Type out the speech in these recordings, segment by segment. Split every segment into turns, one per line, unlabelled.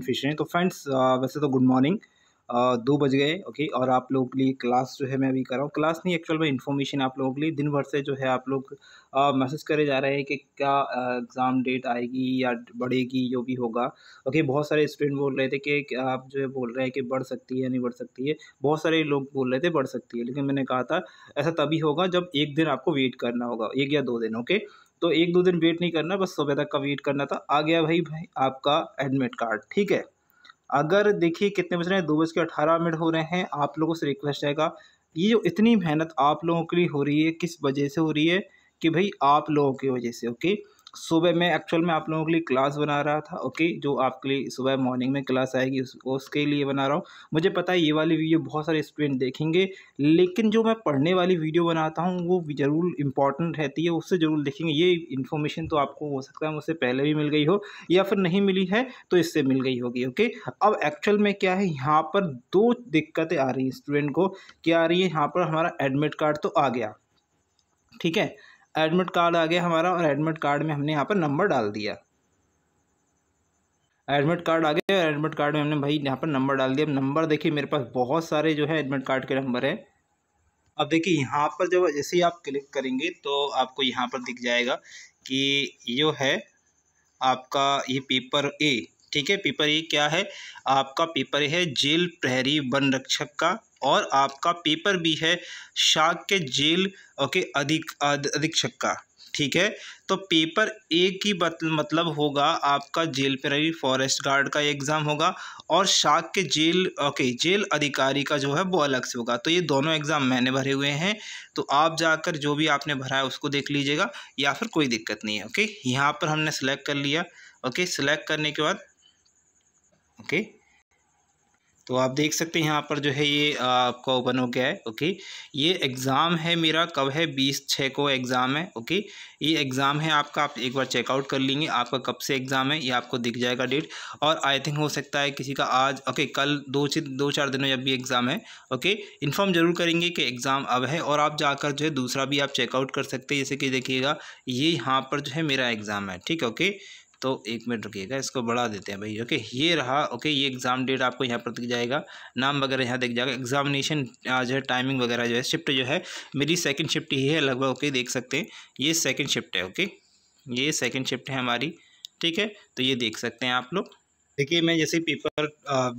fish हैं तो friends uh, वैसे तो गुड मॉर्निंग uh, दो बज गए ओके और आप लोगों के लिए क्लास जो है मैं अभी कर रहा हूँ क्लास नहीं एक्चुअल में इन्फॉर्मेशन आप लोगों के लिए दिन भर से जो है आप लोग मैसेज uh, करे जा रहे हैं कि क्या एग्ज़ाम डेट आएगी या बढ़ेगी जो भी होगा ओके बहुत सारे स्टूडेंट बोल रहे थे कि आप जो है बोल रहे हैं कि बढ़ सकती है नहीं बढ़ सकती है बहुत सारे लोग बोल रहे थे बढ़ सकती है लेकिन मैंने कहा था ऐसा तभी होगा जब एक दिन आपको वेट करना होगा एक या दो दिन ओके तो एक दो दिन वेट नहीं करना बस सुबह तक का वेट करना था आ गया भाई भाई आपका एडमिट कार्ड ठीक है अगर देखिए कितने बज रहे हैं दो बज के अठारह मिनट हो रहे हैं आप लोगों से रिक्वेस्ट रहेगा ये जो इतनी मेहनत आप लोगों के लिए हो रही है किस वजह से हो रही है कि भाई आप लोगों की वजह से ओके सुबह में एक्चुअल में आप लोगों के लिए क्लास बना रहा था ओके जो आपके लिए सुबह मॉर्निंग में क्लास आएगी उसके लिए बना रहा हूँ मुझे पता है ये वाली वीडियो बहुत सारे स्टूडेंट देखेंगे लेकिन जो मैं पढ़ने वाली वीडियो बनाता हूँ वो ज़रूर इंपॉर्टेंट रहती है उससे ज़रूर देखेंगे ये इन्फॉर्मेशन तो आपको हो सकता है मुझसे पहले भी मिल गई हो या फिर नहीं मिली है तो इससे मिल गई होगी ओके अब एक्चुअल में क्या है यहाँ पर दो दिक्कतें आ रही हैं स्टूडेंट को क्या आ रही है यहाँ पर हमारा एडमिट कार्ड तो आ गया ठीक है एडमिट कार्ड आ गया हमारा और एडमिट कार्ड में हमने यहाँ पर नंबर डाल दिया एडमिट कार्ड आ गया एडमिट कार्ड में हमने भाई यहाँ पर नंबर डाल दिया अब नंबर देखिए मेरे पास बहुत सारे जो है एडमिट कार्ड के नंबर हैं अब देखिए यहाँ पर जब जैसे ही आप क्लिक करेंगे तो आपको यहाँ पर दिख जाएगा कि जो है आपका ये पेपर ए ठीक है पेपर ए क्या है आपका पेपर है जेल प्रहरी वन रक्षक का और आपका पेपर भी है शाक के जेल ओके अधिक अधीक्षक का ठीक है तो पेपर ए की मतलब होगा आपका जेल प्रहरी फॉरेस्ट गार्ड का एग्ज़ाम होगा और शाक के जेल ओके जेल अधिकारी का जो है वो अलग से होगा तो ये दोनों एग्ज़ाम मैंने भरे हुए हैं तो आप जाकर जो भी आपने भरा है उसको देख लीजिएगा या फिर कोई दिक्कत नहीं है ओके यहाँ पर हमने सेलेक्ट कर लिया ओके सेलेक्ट करने के बाद ओके तो आप देख सकते हैं यहाँ पर जो है ये आपका ओपन हो गया है ओके ये एग्ज़ाम है मेरा कब है बीस छः को एग्ज़ाम है ओके ये एग्ज़ाम है आपका आप एक बार चेकआउट कर लेंगे आपका कब से एग्ज़ाम है ये आपको दिख जाएगा डेट और आई थिंक हो सकता है किसी का आज ओके कल दो दो चार दिनों जब भी एग्ज़ाम है ओके इन्फॉर्म ज़रूर करेंगे कि एग्ज़ाम अब है और आप जाकर जो है दूसरा भी आप चेकआउट कर सकते हैं जैसे कि देखिएगा ये यहाँ पर जो है मेरा एग्ज़ाम है ठीक है ओके तो एक मिनट रुकिएगा इसको बढ़ा देते हैं भाई ओके ये रहा ओके ये एग्ज़ाम डेट आपको यहाँ पर दिख जाएगा नाम वगैरह यहाँ दिख जाएगा एग्जामिनेशन जो है टाइमिंग वगैरह जो है शिफ्ट जो है मेरी सेकेंड शिफ्ट ही है लगभग ओके देख सकते हैं ये सेकेंड शिफ्ट है ओके ये सेकेंड शिफ्ट है हमारी ठीक है तो ये देख सकते हैं आप लोग देखिए मैं जैसे पेपर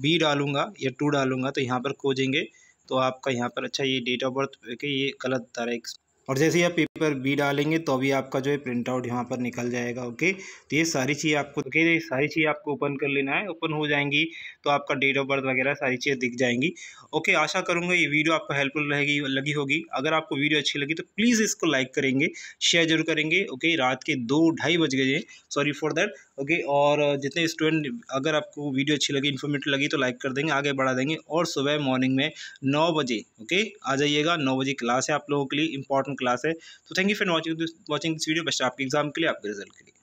बी डालूंगा या टू डालूंगा तो यहाँ पर खोजेंगे तो आपका यहाँ पर अच्छा ये डेट ऑफ बर्थ ये गलत आ रहा है और जैसे ही आप पेपर बी डालेंगे तो अभी आपका जो है प्रिंट आउट यहाँ पर निकल जाएगा ओके तो ये सारी चीज़ आपको ओके ये सारी चीज़ आपको ओपन कर लेना है ओपन हो जाएंगी तो आपका डेट ऑफ बर्थ वगैरह सारी चीज़ें दिख जाएंगी ओके आशा करूँगा ये वीडियो आपको हेल्पफुल रहेगी लगी होगी अगर आपको वीडियो अच्छी लगी तो प्लीज़ इसको लाइक करेंगे शेयर जरूर करेंगे ओके रात के दो ढाई बज गए हैं सॉरी फॉर दैट ओके और जितने स्टूडेंट अगर आपको वीडियो अच्छी लगी इन्फॉर्मेटिव लगी तो लाइक कर देंगे आगे बढ़ा देंगे और सुबह मॉर्निंग में नौ बजे ओके आ जाइएगा नौ बजे क्लास है आप लोगों के लिए इंपॉर्टेंट क्लास है तो thank you for watching this watching this video best आपके एग्जाम के लिए आपके रिजल्ट के लिए